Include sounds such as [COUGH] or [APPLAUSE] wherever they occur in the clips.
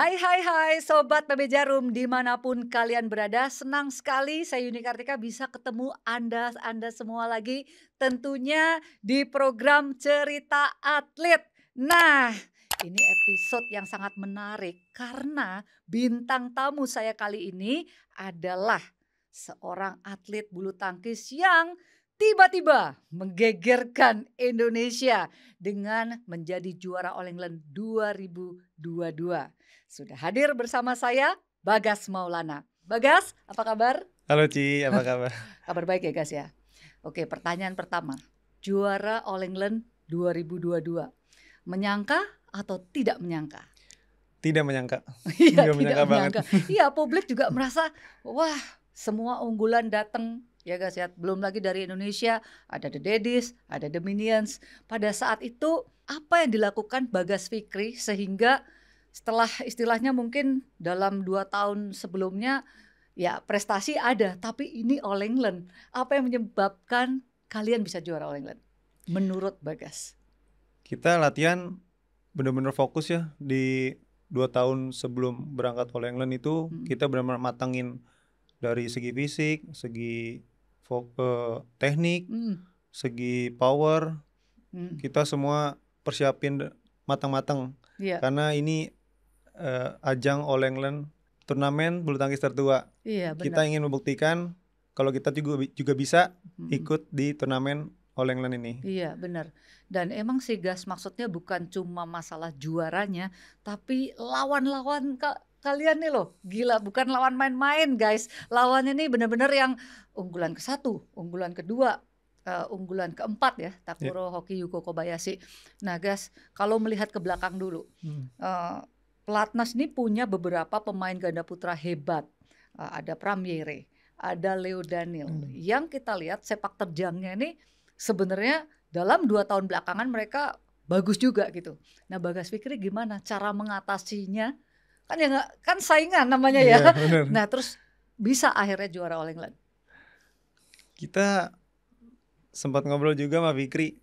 Hai hai hai Sobat PB Jarum dimanapun kalian berada Senang sekali saya Yuni Kartika bisa ketemu Anda, Anda semua lagi Tentunya di program Cerita Atlet Nah ini episode yang sangat menarik Karena bintang tamu saya kali ini adalah Seorang atlet bulu tangkis yang tiba-tiba menggegerkan Indonesia dengan menjadi juara All England 2022. Sudah hadir bersama saya Bagas Maulana. Bagas, apa kabar? Halo Ci, apa kabar? [LAUGHS] kabar baik ya Gas ya. Oke, pertanyaan pertama. Juara All England 2022. Menyangka atau tidak menyangka? Tidak menyangka. [LAUGHS] Iya, tidak menyangka, menyangka. Iya, publik juga merasa wah, semua unggulan datang Ya guys ya. Belum lagi dari Indonesia ada The Daddies, ada The Minions. Pada saat itu apa yang dilakukan Bagas Fikri sehingga setelah istilahnya mungkin dalam dua tahun sebelumnya ya prestasi ada tapi ini All England. Apa yang menyebabkan kalian bisa juara All England menurut Bagas? Kita latihan benar-benar fokus ya di dua tahun sebelum berangkat All England itu hmm. kita benar-benar matangin dari segi fisik, segi uh, teknik, mm. segi power, mm. kita semua persiapin matang-matang yeah. karena ini uh, ajang All England turnamen bulu tangkis tertua. Iya, benar. Kita ingin membuktikan kalau kita juga juga bisa hmm. ikut di turnamen All England ini. Iya, benar. Dan emang sih gas maksudnya bukan cuma masalah juaranya, tapi lawan-lawan kalian nih loh gila bukan lawan main-main guys lawannya nih bener-bener yang unggulan ke satu unggulan kedua uh, eh, unggulan keempat ya Takuro yeah. Hoki Yuko Kobayashi nah guys kalau melihat ke belakang dulu hmm. uh, Pelatnas ini punya beberapa pemain ganda putra hebat uh, ada Pramiere ada Leo Daniel hmm. yang kita lihat sepak terjangnya ini sebenarnya dalam dua tahun belakangan mereka bagus juga gitu. Nah Bagas Fikri gimana cara mengatasinya kan ya kan saingan namanya ya. Iya, nah terus bisa akhirnya juara All England. Kita sempat ngobrol juga sama Fikri.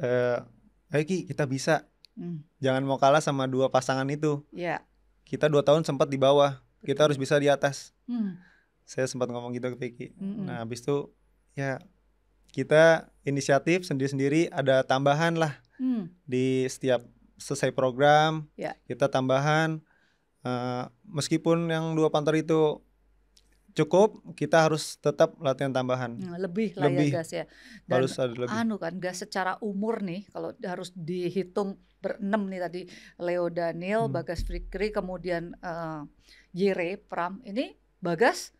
Eh, uh, Ki, kita bisa. Hmm. Jangan mau kalah sama dua pasangan itu. Iya. Yeah. Kita dua tahun sempat di bawah. Betul. Kita harus bisa di atas. Hmm. Saya sempat ngomong gitu ke Fikri. Hmm. Nah, habis itu ya kita inisiatif sendiri-sendiri ada tambahan lah hmm. di setiap selesai program. Yeah. Kita tambahan Eh, meskipun yang dua panter itu cukup kita harus tetap latihan tambahan hmm, lebih lah ya, lebih. ya gas ya dan harus ada lebih. anu kan gas secara umur nih kalau harus dihitung berenam nih tadi Leo Daniel hmm. Bagas Fikri kemudian uh, eh, Yere Pram ini Bagas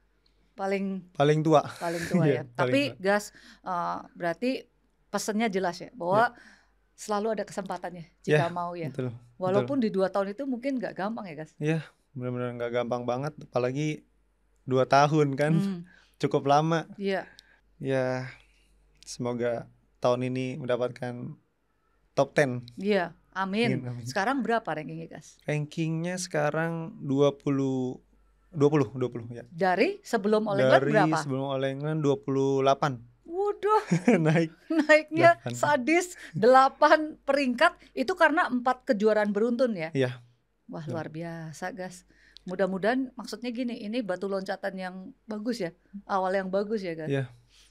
paling paling tua paling tua ya, [LAUGHS] ya. tapi tua. gas uh, berarti pesennya jelas ya bahwa yeah selalu ada kesempatannya jika yeah, mau ya. Betul, Walaupun betul. di dua tahun itu mungkin nggak gampang ya, guys. Iya, yeah, benar-benar nggak gampang banget. Apalagi dua tahun kan, hmm. cukup lama. Iya. Yeah. Ya, yeah, semoga tahun ini mendapatkan top ten. Iya, yeah, amin. amin. amin. Sekarang berapa rankingnya, guys? Rankingnya sekarang 20 20 20 ya. Dari sebelum Olengan berapa? Dari sebelum Olengan puluh 28. Aduh. [LAUGHS] Naik. Naiknya 8. sadis 8 peringkat itu karena empat kejuaraan beruntun ya. Iya. Wah, luar biasa, Gas. Mudah-mudahan maksudnya gini, ini batu loncatan yang bagus ya. Awal yang bagus ya, Gas. Iya.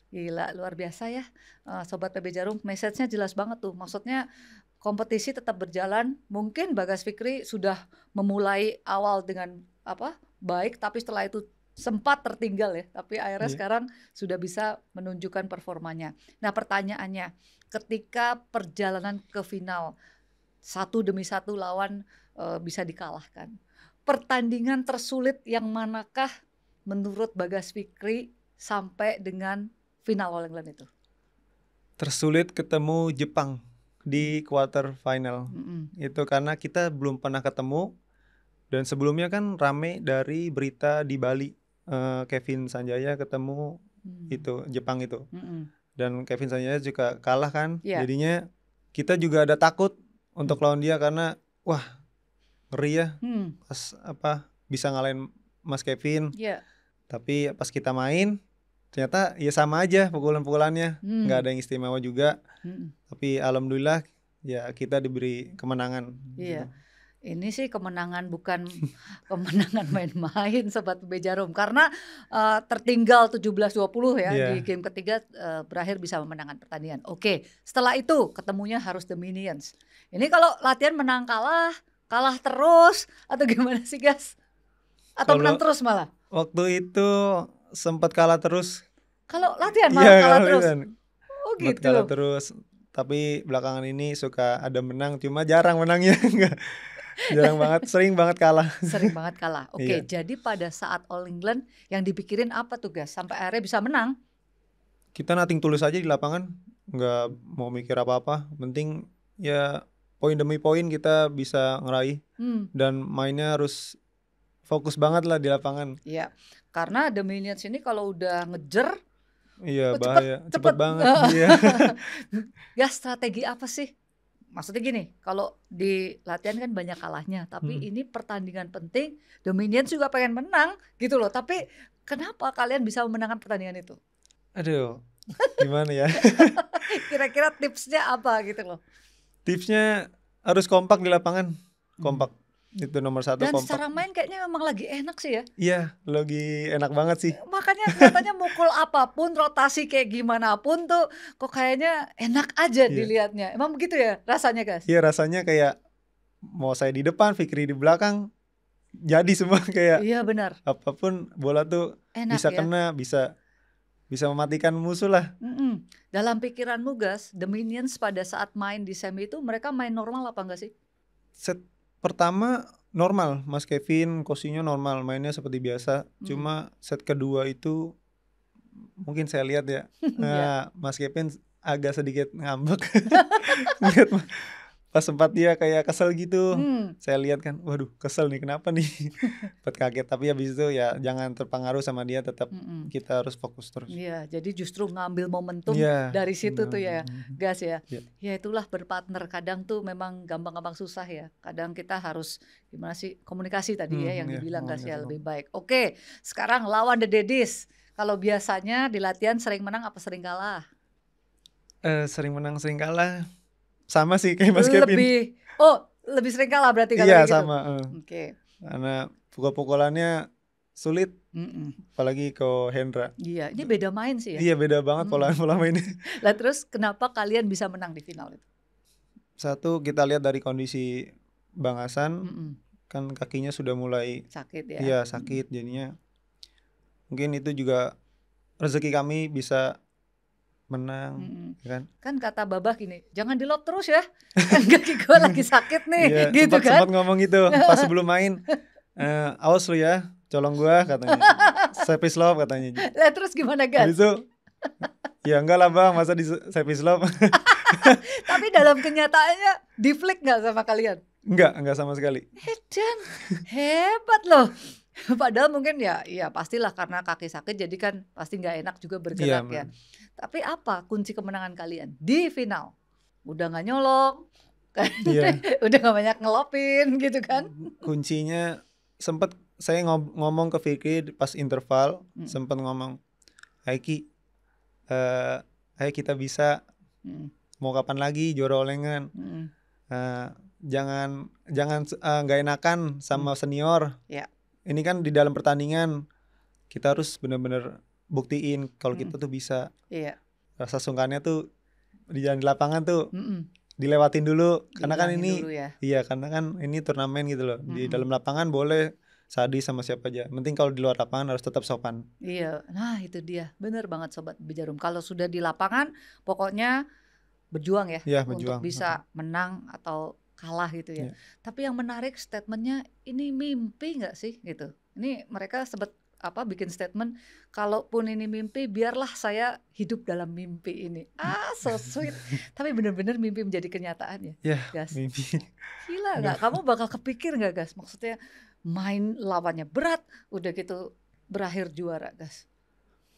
Gila, luar biasa ya. Eh, sobat PB Jarum, message-nya jelas banget tuh. Maksudnya kompetisi tetap berjalan. Mungkin Bagas Fikri sudah memulai awal dengan apa? baik tapi setelah itu sempat tertinggal ya, tapi akhirnya yeah. sekarang sudah bisa menunjukkan performanya. Nah, pertanyaannya, ketika perjalanan ke final satu demi satu lawan e, bisa dikalahkan, pertandingan tersulit yang manakah menurut Bagas Fikri sampai dengan final All England itu? Tersulit ketemu Jepang di hmm. quarter final. Mm -hmm. Itu karena kita belum pernah ketemu dan sebelumnya kan rame dari berita di Bali uh, Kevin Sanjaya ketemu hmm. itu Jepang itu hmm. dan Kevin Sanjaya juga kalah kan yeah. jadinya kita juga ada takut untuk hmm. lawan dia karena wah ngeri ya hmm. pas apa bisa ngalahin Mas Kevin yeah. tapi pas kita main ternyata ya sama aja pukulan-pukulannya hmm. nggak ada yang istimewa juga hmm. tapi alhamdulillah ya kita diberi kemenangan iya gitu ini sih kemenangan bukan [LAUGHS] kemenangan main-main sobat Bejarum karena uh, tertinggal 17-20 ya yeah. di iya. game ketiga uh, berakhir bisa memenangkan pertandingan. Oke, setelah itu ketemunya harus The Minions. Ini kalau latihan menang kalah, kalah terus atau gimana sih, guys? Atau kalo menang terus malah? Waktu itu sempat kalah terus. Kalau latihan malah yeah, kalah terus. Kan. Oh gitu. Kalah terus. Tapi belakangan ini suka ada menang, cuma jarang menangnya [LAUGHS] enggak jarang banget sering banget kalah sering banget kalah oke okay, iya. jadi pada saat All England yang dipikirin apa tuh guys sampai akhirnya bisa menang kita nating tulis aja di lapangan nggak mau mikir apa apa penting ya poin demi poin kita bisa ngeraih hmm. dan mainnya harus fokus banget lah di lapangan iya karena The Minions ini kalau udah ngejer Iya oh, bahaya, cepet, cepet, cepet banget. [LAUGHS] iya. ya strategi apa sih maksudnya gini, kalau di latihan kan banyak kalahnya, tapi hmm. ini pertandingan penting. Dominion juga pengen menang gitu loh, tapi kenapa kalian bisa memenangkan pertandingan itu? Aduh, gimana ya? [LAUGHS] Kira-kira tipsnya apa gitu loh? Tipsnya harus kompak di lapangan, kompak itu nomor satu dan secara main kayaknya memang lagi enak sih ya iya lagi enak banget sih makanya katanya mukul apapun rotasi kayak gimana pun tuh kok kayaknya enak aja yeah. dilihatnya emang begitu ya rasanya guys iya rasanya kayak mau saya di depan Fikri di belakang jadi semua [LAUGHS] kayak iya benar apapun bola tuh enak, bisa ya? kena bisa bisa mematikan musuh lah. Mm-mm. Dalam pikiranmu, guys The Minions pada saat main di semi itu mereka main normal apa enggak sih? Set pertama normal Mas Kevin kosinya normal mainnya seperti biasa hmm. cuma set kedua itu mungkin saya lihat ya [LAUGHS] iya. nah, Mas Kevin agak sedikit ngambek [LAUGHS] lihat pas sempat dia kayak kesel gitu hmm. saya lihat kan waduh kesel nih kenapa nih sempat [LAUGHS] kaget tapi habis itu ya jangan terpengaruh sama dia tetap -mm. kita harus fokus terus Iya jadi justru ngambil momentum ya, dari situ tuh ya gas ya. ya ya itulah berpartner kadang tuh memang gampang-gampang susah ya kadang kita harus gimana sih komunikasi tadi ya hmm, ya yang ya, dibilang gas ya lebih baik oke sekarang lawan the dedis kalau biasanya di latihan sering menang apa sering kalah? Uh, sering menang sering kalah sama sih kayak Mas Kevin. Lebih oh lebih sering kalah berarti kalau iya, gitu. Iya sama. Uh. Oke. Okay. Karena pukul-pukulannya sulit Mm-mm. apalagi ke Hendra iya ini beda main sih ya iya beda banget pola mm. pola mainnya [LAUGHS] lah terus kenapa kalian bisa menang di final itu satu kita lihat dari kondisi Bang Hasan Mm-mm. kan kakinya sudah mulai sakit ya iya sakit jadinya mungkin itu juga rezeki kami bisa menang hmm. kan kan kata babah gini jangan di lob terus ya [LAUGHS] kan kaki gue lagi sakit nih yeah, gitu sempat, kan sempat ngomong gitu pas [LAUGHS] sebelum main uh, eh, awas lu ya colong gue katanya [LAUGHS] sepi slop katanya lah terus gimana kan itu ya enggak lah bang masa di sepi slop tapi dalam kenyataannya di flick nggak sama kalian Enggak, enggak sama sekali. Edan, hebat loh. Padahal mungkin ya, ya pastilah karena kaki sakit jadi kan pasti nggak enak juga bergerak iya, ya. ya. Tapi apa kunci kemenangan kalian di final? Udah gak nyolong, kan? [LAUGHS] Yeah. udah gak banyak ngelopin gitu kan? Mm, kuncinya sempat saya ngomong ke Vicky pas interval, hmm. sempat ngomong, Aiki, uh, eh, ayo kita bisa. Hmm. Mau kapan lagi juara olengan? Hmm. Uh, jangan jangan eh, nggak uh, enakan sama hmm. senior. Yeah. Ini kan di dalam pertandingan kita harus benar-benar buktiin kalau kita hmm. tuh bisa. Iya. Rasa sungkannya tuh di jalan di lapangan tuh mm -mm. dilewatin dulu karena kan ini ya. iya karena kan ini turnamen gitu loh. Mm -mm. Di dalam lapangan boleh sadis sama siapa aja. Penting kalau di luar lapangan harus tetap sopan. Iya, nah itu dia. benar banget sobat Bejarum. Kalau sudah di lapangan, pokoknya berjuang ya, ya berjuang. untuk bisa menang atau kalah gitu ya. ya. Tapi yang menarik statementnya ini mimpi nggak sih gitu? Ini mereka sebet apa bikin statement kalaupun ini mimpi biarlah saya hidup dalam mimpi ini ah so sweet [LAUGHS] tapi bener-bener mimpi menjadi kenyataan ya yeah, mimpi. gila nggak kamu bakal kepikir nggak gas maksudnya main lawannya berat udah gitu berakhir juara gas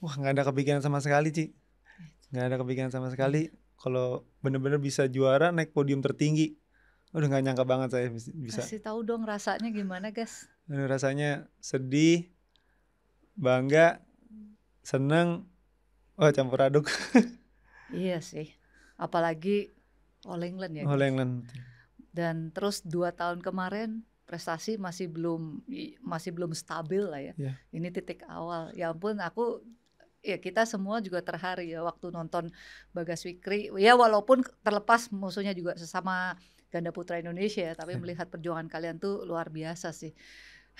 wah nggak ada kepikiran sama sekali Ci gitu. nggak ada kepikiran sama iya. sekali kalau bener-bener bisa juara naik podium tertinggi udah nggak nyangka banget saya bisa kasih tahu dong rasanya gimana gas rasanya sedih bangga, seneng, oh campur aduk. [LAUGHS] iya sih, apalagi All England ya. All gitu. England. Dan terus dua tahun kemarin prestasi masih belum masih belum stabil lah ya. Yeah. Ini titik awal. Ya ampun aku ya kita semua juga terhari ya waktu nonton Bagas Wikri. Ya walaupun terlepas musuhnya juga sesama ganda putra Indonesia ya, tapi iya. melihat perjuangan kalian tuh luar biasa sih.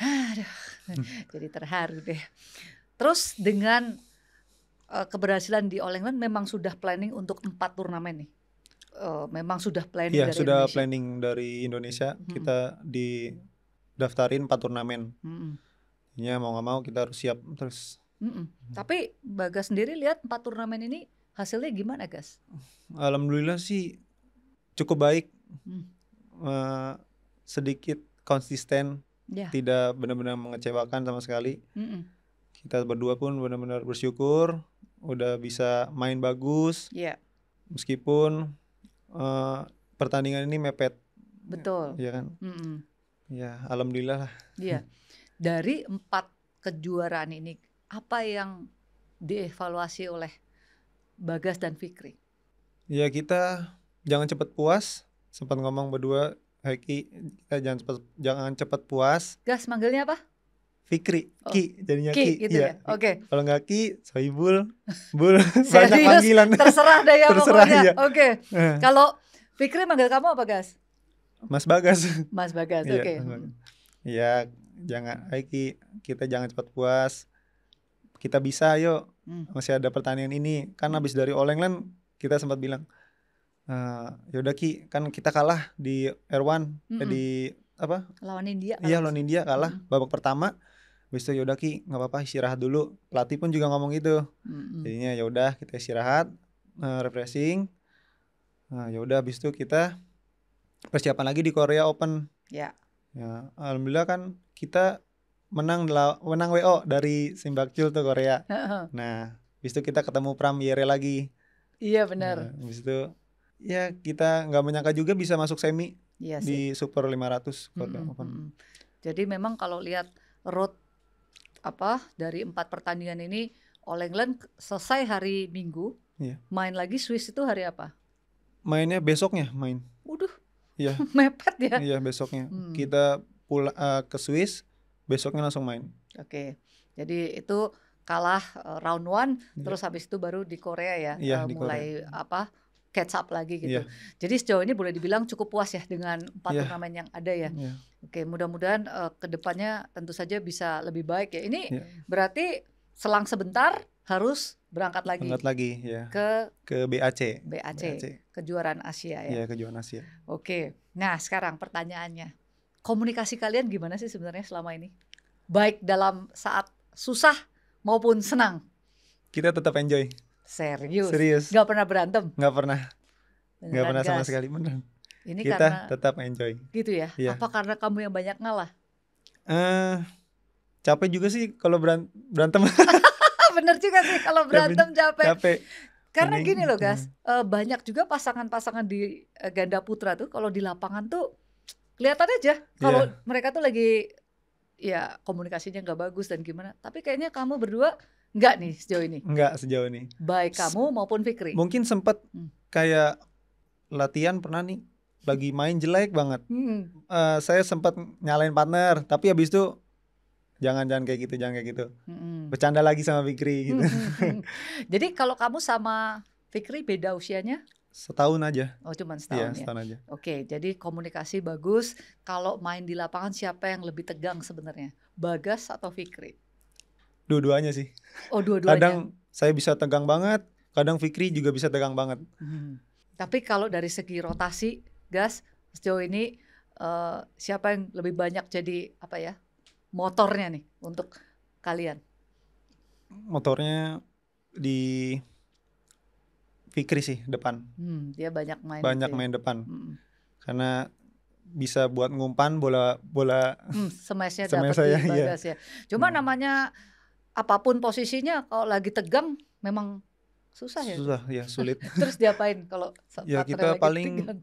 Aduh, [LAUGHS] jadi terharu deh. Terus dengan uh, keberhasilan di All England memang sudah planning untuk empat turnamen nih. Uh, memang sudah planning iya, dari sudah Indonesia. planning dari Indonesia. -hmm. Kita didaftarin daftarin empat turnamen. -hmm. Ya mau nggak mau kita harus siap terus. Hmm. Hmm. Tapi Bagas sendiri lihat empat turnamen ini hasilnya gimana, Gas? Alhamdulillah sih cukup baik. hmm. Uh, sedikit konsisten yeah. tidak benar-benar mengecewakan sama sekali mm -mm. kita berdua pun benar-benar bersyukur udah bisa main bagus yeah. meskipun uh, pertandingan ini mepet betul Iya kan mm -mm. ya alhamdulillah Iya. yeah. dari empat kejuaraan ini apa yang dievaluasi oleh Bagas dan Fikri? Ya kita jangan cepat puas. Sempat ngomong berdua Vicky kita eh, jangan cepat jangan cepat puas gas manggilnya apa Fikri, oh. Ki, jadinya Ki, Ki gitu iya, ya. ya? Oke. Okay. Kalau nggak Ki, Soibul, Bul, [LAUGHS] banyak panggilan. Terserah deh ya Terserah pokoknya. Ya. Oke. Okay. Uh. Eh. Kalau Fikri manggil kamu apa, Gas? Mas Bagas. Mas Bagas, iya, oke. Okay. Iya, jangan ayo Ki, kita jangan cepat puas. Kita bisa, yuk. Hmm. Masih ada pertanian ini. Kan habis dari Oleng kita sempat bilang, uh, eh, yaudah Ki kan kita kalah di R1 eh, mm -mm. di apa lawan India iya lawan India kalah mm -mm. babak pertama Habis itu yaudah Ki nggak apa-apa istirahat dulu pelatih pun juga ngomong gitu mm -mm. jadinya yaudah kita istirahat uh, refreshing nah yaudah habis itu kita persiapan lagi di Korea Open ya yeah. ya alhamdulillah kan kita menang menang WO dari Simbakcul tuh Korea [LAUGHS] nah habis itu kita ketemu Pram Yere lagi iya benar nah, habis itu ya kita nggak menyangka juga bisa masuk semi iya di Super 500 Kota mm -hmm. Open. Jadi memang kalau lihat road apa dari empat pertandingan ini All England selesai hari Minggu, Iya. main lagi Swiss itu hari apa? Mainnya besoknya main. Waduh. Iya. [LAUGHS] Mepet ya. Iya besoknya. Hmm. Kita pulang uh, eh, ke Swiss, besoknya langsung main. Oke. Okay. Jadi itu kalah eh, round one, yeah. terus habis itu baru di Korea ya, yeah, iya, uh, di mulai Korea. apa? catch up lagi gitu. Yeah. Jadi sejauh ini boleh dibilang cukup puas ya dengan empat yeah. turnamen yang ada ya. Yeah. Oke, mudah-mudahan uh, eh, kedepannya tentu saja bisa lebih baik ya. Ini yeah. berarti selang sebentar harus berangkat lagi. Berangkat lagi ya. Ke ke BAC. BAC. BAC. Kejuaraan Asia ya. Iya, kejuaraan Asia. Oke. Nah, sekarang pertanyaannya. Komunikasi kalian gimana sih sebenarnya selama ini? Baik dalam saat susah maupun senang. Kita tetap enjoy. Serius. Serius. Gak pernah berantem. Gak pernah. Beneran gak pernah sama sekali bener. Ini kita karena, tetap enjoy. Gitu ya. ya. Apa karena kamu yang banyak ngalah? Eh, uh, capek juga sih kalau berantem. [LAUGHS] [LAUGHS] Bener juga sih kalau berantem capek. Capek. Karena gini loh, guys. Gitu. Uh, eh, banyak juga pasangan-pasangan di uh, ganda putra tuh kalau di lapangan tuh kelihatan aja kalau yeah. mereka tuh lagi ya komunikasinya nggak bagus dan gimana. Tapi kayaknya kamu berdua Enggak nih sejauh ini. Enggak sejauh ini. Baik kamu maupun Fikri. Mungkin sempat hmm. kayak latihan pernah nih bagi main jelek banget. Hmm. Uh, saya sempat nyalain partner, tapi habis itu jangan jangan kayak gitu, jangan kayak gitu. Hmm. Bercanda lagi sama Fikri gitu. Hmm. hmm, hmm. Jadi kalau kamu sama Fikri beda usianya? Setahun aja. Oh, cuma iya, setahun iya, setahun aja. Oke, jadi komunikasi bagus. Kalau main di lapangan siapa yang lebih tegang sebenarnya? Bagas atau Fikri? Dua-duanya sih. Oh, dua-duanya. Kadang saya bisa tegang banget, kadang Fikri juga bisa tegang banget. Hmm. Tapi kalau dari segi rotasi, Gas, sejauh ini uh, siapa yang lebih banyak jadi apa ya? motornya nih untuk kalian? Motornya di Fikri sih depan. Hmm, dia banyak main. Gitu banyak ya? main ya. depan. Hmm. Karena bisa buat ngumpan bola bola hmm, semesnya dapat di ya. Cuma hmm. namanya apapun posisinya kalau lagi tegang memang susah ya susah ya [LAUGHS] sulit terus diapain kalau ya kita paling tegang?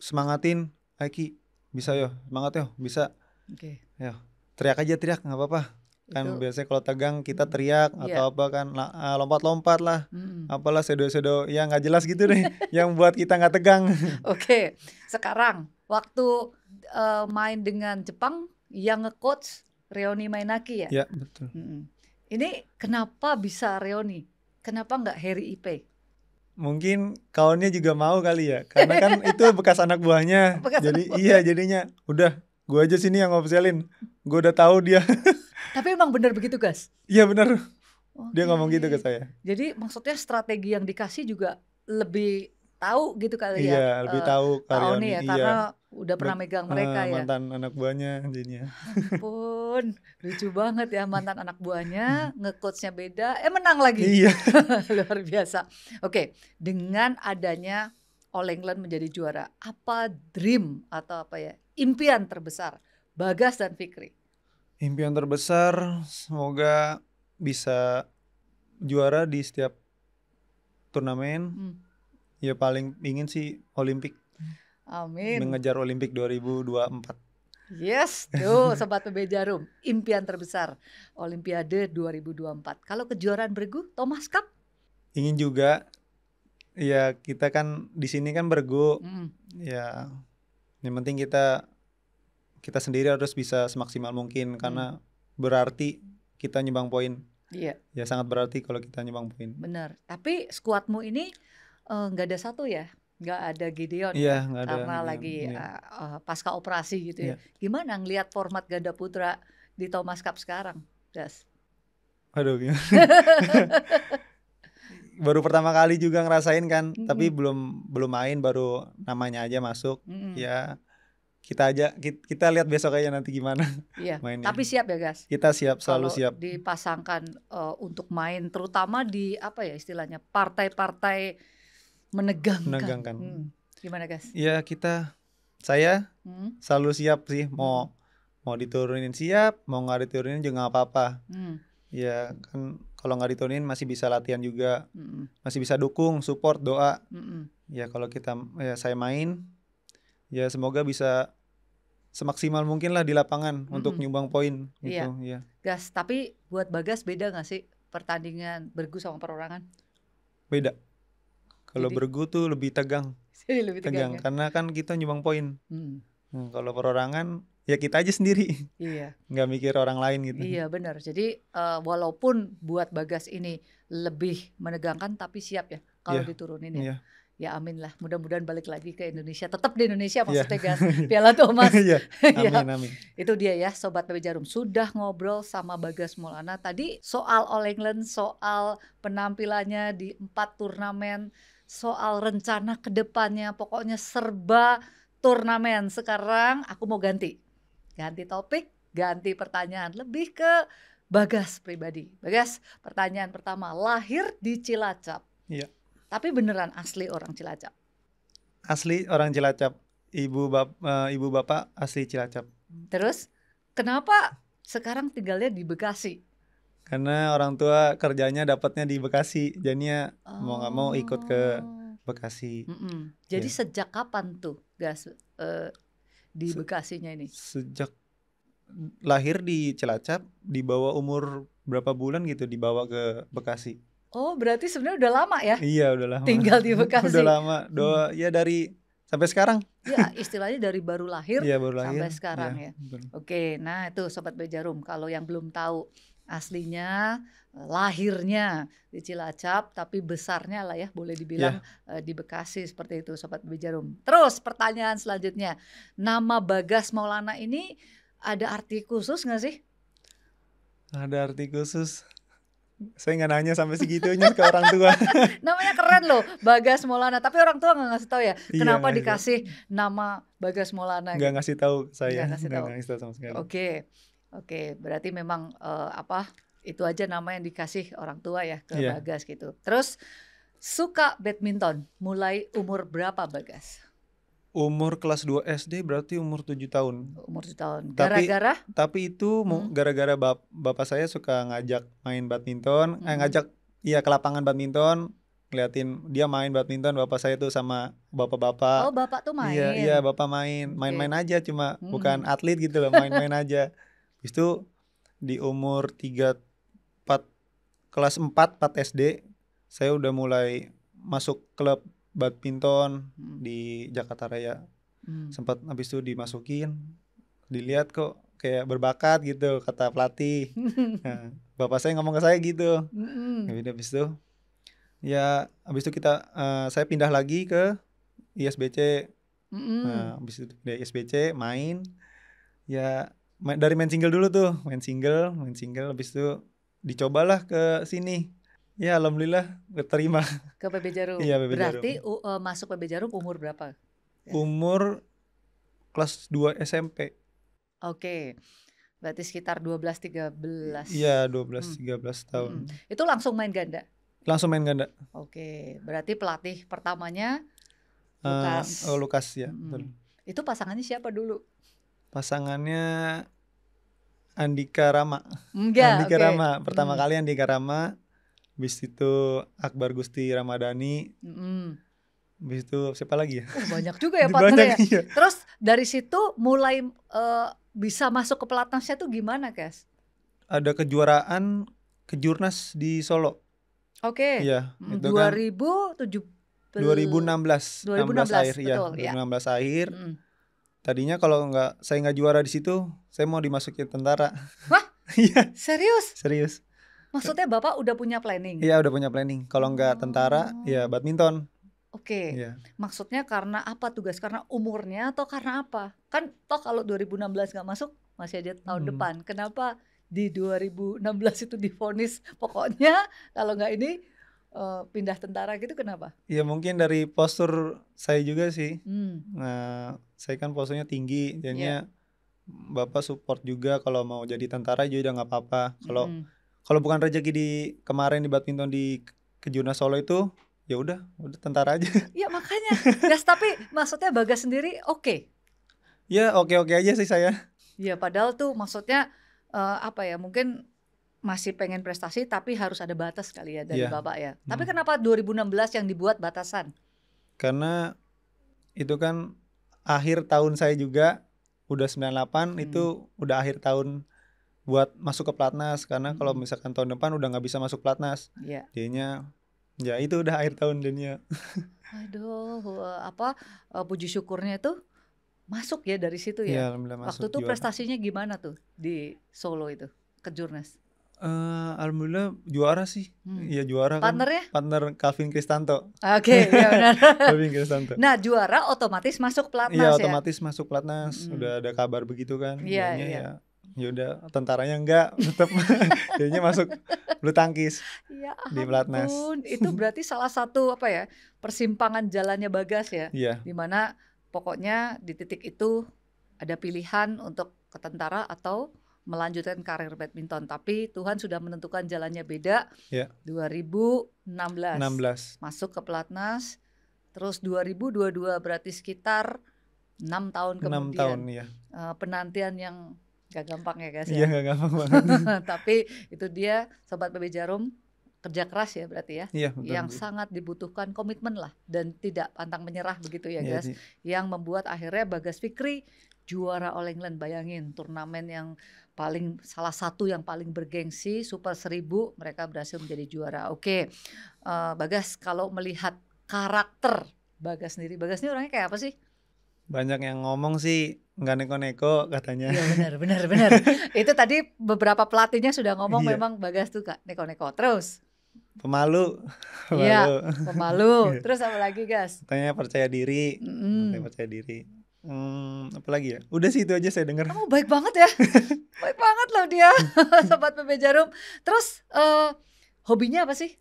semangatin Aki, bisa yo semangat yo bisa okay. ya teriak aja teriak nggak apa-apa kan Itu. biasanya kalau tegang kita hmm. teriak yeah. atau apa kan ah, lompat-lompat lah mm. apalah sedo-sedo yang nggak jelas gitu deh [LAUGHS] yang buat kita nggak tegang oke okay. sekarang waktu uh, main dengan Jepang yang ngecoach Reuni Reoni Mainaki ya ya betul mm ini kenapa bisa Reoni? Kenapa nggak Harry Ipe? Mungkin kawannya juga mau kali ya, karena kan [LAUGHS] itu bekas anak buahnya. Bekas Jadi anak iya, buahnya. iya jadinya udah gue aja sini yang ngobrolin, Gue udah tahu dia. [LAUGHS] Tapi emang benar begitu, Gas? Iya benar, Okay. Oh, dia ngomong gitu iya, ke iya. saya. Jadi maksudnya strategi yang dikasih juga lebih tahu gitu kali iya, ya. Iya, lebih uh, tahu karyawan ya, iya. karena udah pernah Ber megang eh, mereka uh, ya. Mantan anak buahnya jadinya. [LAUGHS] Ampun, lucu banget ya mantan anak buahnya, [LAUGHS] nge beda, eh menang lagi. Iya. [LAUGHS] Luar biasa. Oke, dengan adanya All England menjadi juara, apa dream atau apa ya? Impian terbesar Bagas dan Fikri. Impian terbesar semoga bisa juara di setiap turnamen. Hmm Ya paling ingin sih Olimpik. Amin. Mengejar Olimpik 2024. Yes, tuh [LAUGHS] sobat PB Jarum, impian terbesar Olimpiade 2024. Kalau kejuaraan bergu, Thomas Cup? Ingin juga. Ya kita kan di sini kan bergu. Mm. Ya yang penting kita kita sendiri harus bisa semaksimal mungkin karena hmm. berarti kita nyumbang poin. Iya. Ya sangat berarti kalau kita nyumbang poin. Benar. Tapi skuadmu ini Eh, nggak uh, ada satu ya nggak ada Gideon iya, ya, gak ada, karena lagi uh, pasca operasi gitu ya, ya. Gimana ngelihat format ganda putra di Thomas Cup sekarang, Das? Aduh, [LAUGHS] baru pertama kali juga ngerasain kan, mm -hmm. tapi belum belum main, baru namanya aja masuk, mm -hmm. ya kita aja kita, kita lihat besok aja nanti gimana [LAUGHS] iya, mainnya. Tapi siap ya gas? Kita siap selalu Kalau siap. Dipasangkan uh, untuk main, terutama di apa ya istilahnya partai-partai menegangkan. Menegangkan. Hmm. Gimana guys? Ya kita, saya hmm? selalu siap sih mau mau diturunin siap, mau nggak diturunin juga nggak apa-apa. Hmm. Ya kan kalau nggak diturunin masih bisa latihan juga, hmm. masih bisa dukung, support, doa. Hmm. Ya kalau kita ya saya main, ya semoga bisa semaksimal mungkin lah di lapangan -hmm. untuk nyumbang poin gitu iya. ya. Gas, tapi buat Bagas beda nggak sih pertandingan bergu sama perorangan? Beda. Kalau bergu tuh lebih tegang. [LAUGHS] lebih tegang, tegang kan? karena kan kita nyumbang poin. Hmm. Hmm, kalau perorangan ya kita aja sendiri. [LAUGHS] Iya. Nggak mikir orang lain gitu. Iya benar. Jadi uh, walaupun buat Bagas ini lebih menegangkan tapi siap ya kalau yeah. diturunin ya. Yeah. Ya amin lah, mudah-mudahan balik lagi ke Indonesia. Tetap di Indonesia iya. maksudnya yeah. gas [LAUGHS] Piala Thomas. Iya, iya. amin amin. Itu dia ya sobat PB Jarum. Sudah ngobrol sama Bagas Maulana tadi soal All England, soal penampilannya di empat turnamen soal rencana kedepannya pokoknya serba turnamen sekarang aku mau ganti ganti topik ganti pertanyaan lebih ke Bagas pribadi Bagas pertanyaan pertama lahir di Cilacap iya. tapi beneran asli orang Cilacap asli orang Cilacap ibu bap uh, ibu bapak asli Cilacap terus kenapa sekarang tinggalnya di Bekasi karena orang tua kerjanya dapatnya di Bekasi jadinya oh. mau nggak mau ikut ke oh. Bekasi. Mm -mm. Jadi ya. sejak kapan tuh gas uh, di Se Bekasinya ini? Sejak lahir di Cilacap, dibawa umur berapa bulan gitu dibawa ke Bekasi. Oh berarti sebenarnya udah lama ya? Iya udah lama. Tinggal di [LAUGHS] Bekasi. udah lama. Doa hmm. ya dari sampai sekarang. Ya [LAUGHS] istilahnya dari baru lahir, ya, baru lahir sampai sekarang iya, ya. ya. Oke, nah itu sobat Bejarum kalau yang belum tahu aslinya eh, lahirnya di Cilacap tapi besarnya lah ya boleh dibilang yeah. Ya. di Bekasi seperti itu sobat Bejarum. Terus pertanyaan selanjutnya, nama Bagas Maulana ini ada arti khusus nggak sih? Ada arti khusus. Saya nggak nanya sampai segitunya ke orang tua. [LAUGHS] Namanya keren loh, Bagas Maulana. Tapi orang tua nggak ngasih tahu ya, iya, kenapa dikasih tahu. nama Bagas Maulana? Nggak gitu? ngasih tahu saya. Nggak ngasih ngasih tahu sama sekali. Oke. Okay. Oke, berarti memang uh, apa itu aja nama yang dikasih orang tua ya ke yeah. Bagas gitu. Terus suka badminton mulai umur berapa Bagas? Umur kelas 2 SD berarti umur 7 tahun. Umur 7 tahun. Gara-gara? Tapi, tapi itu hmm? gara-gara hmm. bap bapak saya suka ngajak main badminton, eh, hmm. eh, ngajak iya ke lapangan badminton, ngeliatin dia main badminton bapak saya tuh sama bapak-bapak. Oh, bapak tuh main. Iya, iya bapak main. Main-main okay. aja cuma hmm. bukan atlet gitu loh, main-main aja. Habis itu di umur 3 4 kelas 4 4 SD saya udah mulai masuk klub badminton hmm. di Jakarta Raya. Hmm. Sempat habis itu dimasukin, dilihat kok kayak berbakat gitu kata pelatih. [LAUGHS] nah, bapak saya ngomong ke saya gitu. Hmm. Habis itu ya habis itu kita uh, saya pindah lagi ke ISBC. Hmm. Nah, habis itu di ISBC main ya dari main single dulu tuh main single main single habis itu dicobalah ke sini ya alhamdulillah keterima ke PB Jarum iya PB berarti Jarum. Uh, e, masuk PB Jarum umur berapa ya. umur kelas 2 SMP oke okay. berarti sekitar 12 13 iya 12 hmm. 13 tahun hmm. itu langsung main ganda langsung main ganda oke okay. berarti pelatih pertamanya eh, Lukas uh, oh, Lukas ya hmm. itu pasangannya siapa dulu Pasangannya Andika Rama. Enggak. Andika okay. Rama. Pertama hmm. kali Andika Rama. Bis itu Akbar Gusti Ramadhani. Hmm. Bis itu siapa lagi ya? Oh, banyak juga [LAUGHS] ya partnernya. Banyak, ya. iya. Terus dari situ mulai uh, bisa masuk ke pelatnasnya tuh gimana, Kes? Ada kejuaraan kejurnas di Solo. Oke. Okay. Iya, mm, kan enam itu 2007 kan. 2016. 2016 akhir ya. 2016 iya. akhir. Mm. Tadinya kalau nggak saya nggak juara di situ, saya mau dimasukin tentara. Wah? [LAUGHS] Iya. serius? Serius. Maksudnya Bapak udah punya planning? Iya, udah punya planning. Kalau nggak oh. tentara, ya oh. badminton. Oke. Okay. Iya. Yeah. Maksudnya karena apa tugas? Karena umurnya atau karena apa? Kan toh kalau 2016 nggak masuk masih aja tahun hmm. depan. Kenapa di 2016 itu difonis pokoknya kalau nggak ini uh, pindah tentara gitu kenapa? Ya mungkin dari postur saya juga sih. Hmm. Nah, saya kan posturnya tinggi, jadinya yeah. bapak support juga kalau mau jadi tentara juga udah nggak apa-apa. Kalau hmm. kalau bukan rezeki di kemarin di badminton di kejuna Solo itu, ya udah, udah tentara aja. Iya [LAUGHS] makanya. Gas tapi maksudnya Bagas sendiri oke. Okay. Ya oke-oke okay aja sih saya. Ya padahal tuh maksudnya uh, apa ya mungkin masih pengen prestasi tapi harus ada batas kali ya dari yeah. Bapak ya. Tapi hmm. kenapa 2016 yang dibuat batasan? Karena itu kan akhir tahun saya juga udah 98 hmm. itu udah akhir tahun buat masuk ke platnas karena kalau hmm. misalkan tahun depan udah nggak bisa masuk platnas. Yeah. Jadinya ya itu udah akhir tahun ya [LAUGHS] Aduh, apa eh, puji syukurnya itu masuk ya dari situ ya. ya Waktu itu prestasinya gimana tuh di Solo itu? Ke Jurnas. Uh, Alhamdulillah juara sih, hmm. ya juara kan. Partnernya? kan. Partner Calvin Kristanto. Oke, okay, [LAUGHS] ya benar. Calvin Kristanto. Nah juara otomatis masuk pelatnas iya, ya? Iya otomatis masuk pelatnas, hmm. udah ada kabar begitu kan. Iya, iya. Ya, ya udah tentaranya enggak, tetap [LAUGHS] jadinya masuk bulu tangkis ya, di pelatnas. Itu berarti salah satu apa ya persimpangan jalannya Bagas ya? Iya. mana pokoknya di titik itu ada pilihan untuk ketentara atau melanjutkan karir badminton tapi Tuhan sudah menentukan jalannya beda ya. 2016 16. masuk ke pelatnas terus 2022 berarti sekitar enam tahun kemudian 6 tahun, ya. penantian yang gak gampang ya guys iya, ya. Iya gak gampang [LAUGHS] banget. Tapi itu dia sobat PB Jarum kerja keras ya berarti ya. ya betul, yang sangat dibutuhkan komitmen lah dan tidak pantang menyerah begitu ya iya, guys. ya, Yang membuat akhirnya Bagas Fikri juara All England bayangin turnamen yang paling salah satu yang paling bergengsi Super seribu mereka berhasil menjadi juara. Oke. Okay. Uh, eh, Bagas kalau melihat karakter Bagas sendiri, Bagas ini orangnya kayak apa sih? Banyak yang ngomong sih nggak neko-neko katanya. Iya benar benar benar. [LAUGHS] Itu tadi beberapa pelatihnya sudah ngomong iya. memang Bagas tuh kak neko-neko. Terus pemalu. Iya, pemalu. pemalu. [LAUGHS] Iya. Terus apa lagi, Gas? Katanya percaya diri. Mm. Katanya percaya diri Hmm, apalagi ya? Udah sih itu aja saya dengar. Kamu baik banget ya. [LAUGHS] baik banget loh dia, [LAUGHS] sobat PP Jarum. Terus uh, hobinya apa sih?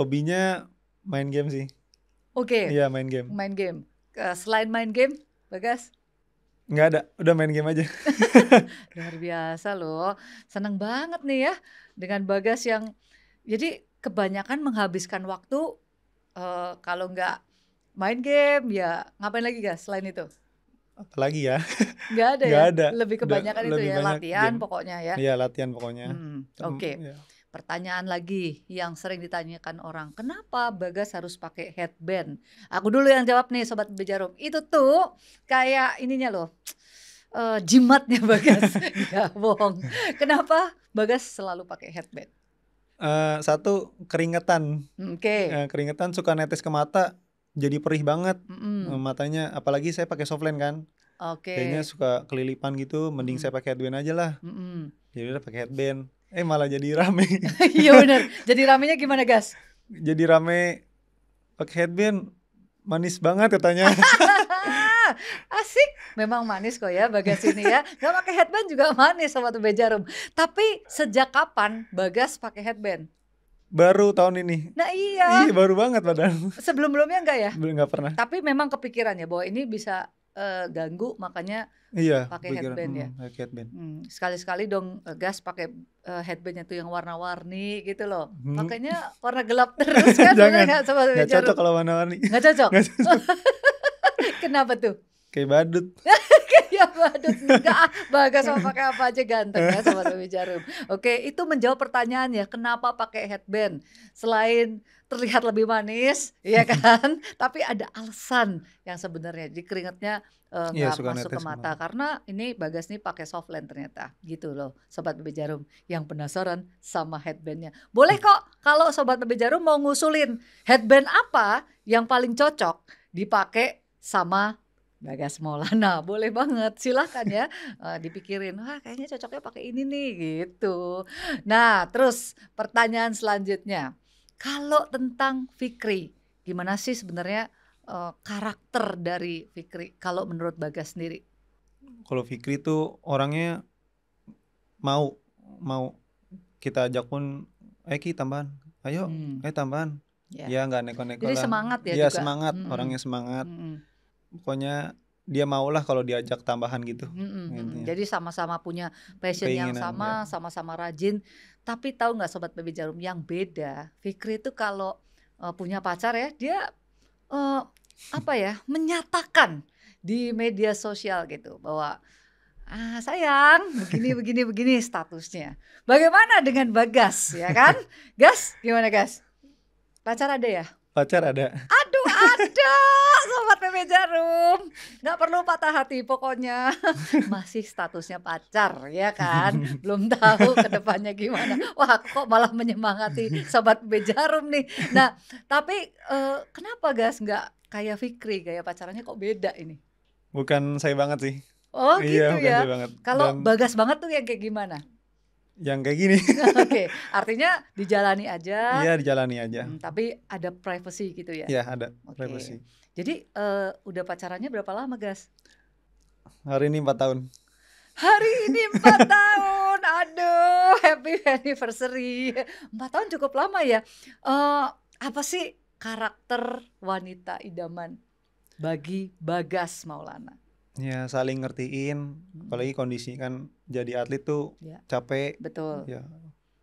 Hobinya main game sih. Oke. Okay. Iya, main game. Main game. Uh, selain main game, Bagas? Enggak ada, udah main game aja. [LAUGHS] Luar biasa loh. Seneng banget nih ya dengan Bagas yang jadi kebanyakan menghabiskan waktu uh, kalau enggak main game ya ngapain lagi guys selain itu lagi ya nggak ada [LAUGHS] nggak ya? ada lebih kebanyakan Udah, itu lebih ya latihan game. pokoknya ya iya latihan pokoknya hmm, oke okay. ya. pertanyaan lagi yang sering ditanyakan orang kenapa bagas harus pakai headband aku dulu yang jawab nih sobat bejarum itu tuh kayak ininya loh uh, jimatnya [LAUGHS] bagas ya bohong kenapa bagas selalu pakai headband Uh, satu keringetan, hmm, okay. uh, eh, keringetan suka netes ke mata, jadi perih banget mm -hmm. matanya apalagi saya pakai softlens kan okay. kayaknya suka kelilipan gitu mending mm -hmm. saya pakai headband aja lah mm -hmm. jadi udah pakai headband eh malah jadi rame [LAUGHS] iya benar jadi ramenya gimana gas jadi rame pakai headband manis banget katanya [LAUGHS] asik memang manis kok ya Bagas ini ya nggak pakai headband juga manis sama tuh Bejarum tapi sejak kapan Bagas pakai headband baru tahun ini. Nah iya. Iya baru banget padahal. Sebelum belumnya enggak ya? Belum enggak pernah. Tapi memang kepikiran ya bahwa ini bisa uh, ganggu makanya iya, pakai headband ya. hmm, ya. Pakai headband. Hmm, sekali-sekali dong uh, gas pakai uh, headbandnya tuh yang warna-warni gitu loh. Hmm. Makanya warna gelap terus kan. [LAUGHS] Jangan. Ya, gak, gak cocok kalau warna-warni. Gak cocok. [LAUGHS] gak cocok. [LAUGHS] Kenapa tuh? Kayak badut badut enggak ah. Bagas mau [LAUGHS] pakai apa aja ganteng ya sobat Tommy Jarum. Oke, itu menjawab pertanyaannya kenapa pakai headband selain terlihat lebih manis, [LAUGHS] ya kan? Tapi ada alasan yang sebenarnya. Jadi keringatnya eh, iya, nggak uh, ya, masuk ke mata karena ini Bagas nih pakai soft lens ternyata. Gitu loh, sobat Bebe Jarum yang penasaran sama headbandnya. Boleh hmm. kok kalau sobat Bebe Jarum mau ngusulin headband apa yang paling cocok dipakai sama Bagas Maulana, [LAUGHS] boleh banget, silahkan ya eh, dipikirin. Wah kayaknya cocoknya pakai ini nih gitu. Nah terus pertanyaan selanjutnya, kalau tentang Fikri, gimana sih sebenarnya eh, karakter dari Fikri kalau menurut Bagas sendiri? Kalau Fikri tuh orangnya mau mau kita ajak pun, eh tambahan, ayo, hmm. eh tambahan. Ya, ya nggak gak neko-neko Jadi semangat ya, ya juga. semangat, hmm. orangnya semangat. Hmm pokoknya dia maulah kalau diajak tambahan gitu. Mm-hmm. gitu ya. Jadi sama-sama punya passion Keinginan, yang sama, ya. sama-sama ya. rajin. Tapi tahu nggak sobat baby jarum yang beda? Fikri itu kalau uh, punya pacar ya, dia uh, apa ya menyatakan di media sosial gitu bahwa ah sayang begini begini begini statusnya. Bagaimana dengan Bagas ya kan? [LAUGHS] Gas gimana Gas? Pacar ada ya? Pacar ada ada sobat PP Jarum. Nggak perlu patah hati pokoknya. [LAUGHS] Masih statusnya pacar ya kan. Belum tahu kedepannya gimana. Wah kok malah menyemangati sobat PP Jarum nih. Nah tapi eh, kenapa gas nggak kayak Fikri kayak pacarannya kok beda ini? Bukan saya banget sih. Oh iya, gitu ya. Kalau Bagas banget tuh yang kayak gimana? yang kayak gini. [LAUGHS] Oke, okay. [LAUGHS] artinya dijalani aja. Iya, dijalani aja. Hmm, tapi ada privacy gitu ya. Iya, ada okay. privacy. Jadi uh, udah pacarannya berapa lama, Gas? Hari ini empat tahun. Hari ini empat [LAUGHS] tahun. Aduh, happy anniversary. Empat tahun cukup lama ya. Uh, apa sih karakter wanita idaman bagi Bagas Maulana? Ya, saling ngertiin, hmm. apalagi kondisi kan jadi atlet tuh ya. capek. Betul. Ya.